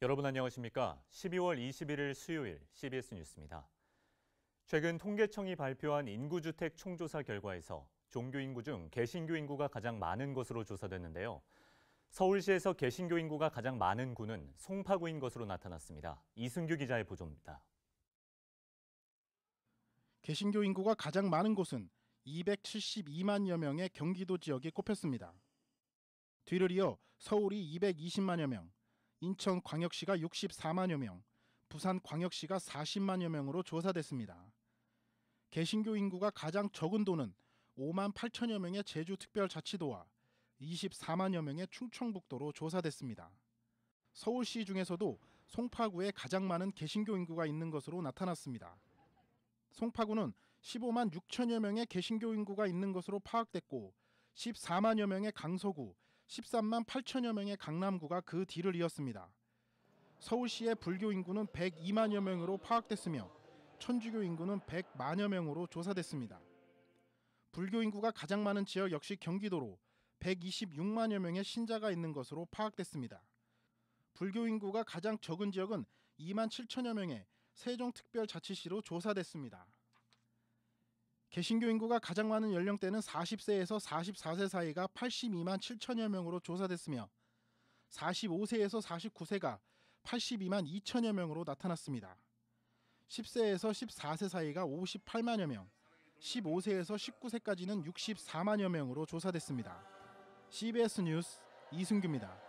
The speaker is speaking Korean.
여러분 안녕하십니까? 12월 21일 수요일 CBS 뉴스입니다. 최근 통계청이 발표한 인구주택 총조사 결과에서 종교 인구 중 개신교 인구가 가장 많은 것으로 조사됐는데요. 서울시에서 개신교 인구가 가장 많은 구는 송파구인 것으로 나타났습니다. 이승규 기자의 보도입니다. 개신교 인구가 가장 많은 곳은 272만여 명의 경기도 지역이 꼽혔습니다. 뒤를 이어 서울이 220만여 명, 인천광역시가 64만여 명, 부산광역시가 40만여 명으로 조사됐습니다. 개신교 인구가 가장 적은 도는 5만 8천여 명의 제주특별자치도와 24만여 명의 충청북도로 조사됐습니다. 서울시 중에서도 송파구에 가장 많은 개신교 인구가 있는 것으로 나타났습니다. 송파구는 15만 6천여 명의 개신교 인구가 있는 것으로 파악됐고 14만여 명의 강서구, 13만 8천여 명의 강남구가 그 뒤를 이었습니다. 서울시의 불교 인구는 102만여 명으로 파악됐으며 천주교 인구는 100만여 명으로 조사됐습니다. 불교 인구가 가장 많은 지역 역시 경기도로 126만여 명의 신자가 있는 것으로 파악됐습니다. 불교 인구가 가장 적은 지역은 2만 7천여 명의 세종특별자치시로 조사됐습니다. 개신교 인구가 가장 많은 연령대는 40세에서 44세 사이가 82만 7천여 명으로 조사됐으며 45세에서 49세가 82만 2천여 명으로 나타났습니다. 10세에서 14세 사이가 58만여 명, 15세에서 19세까지는 64만여 명으로 조사됐습니다. CBS 뉴스 이승규입니다.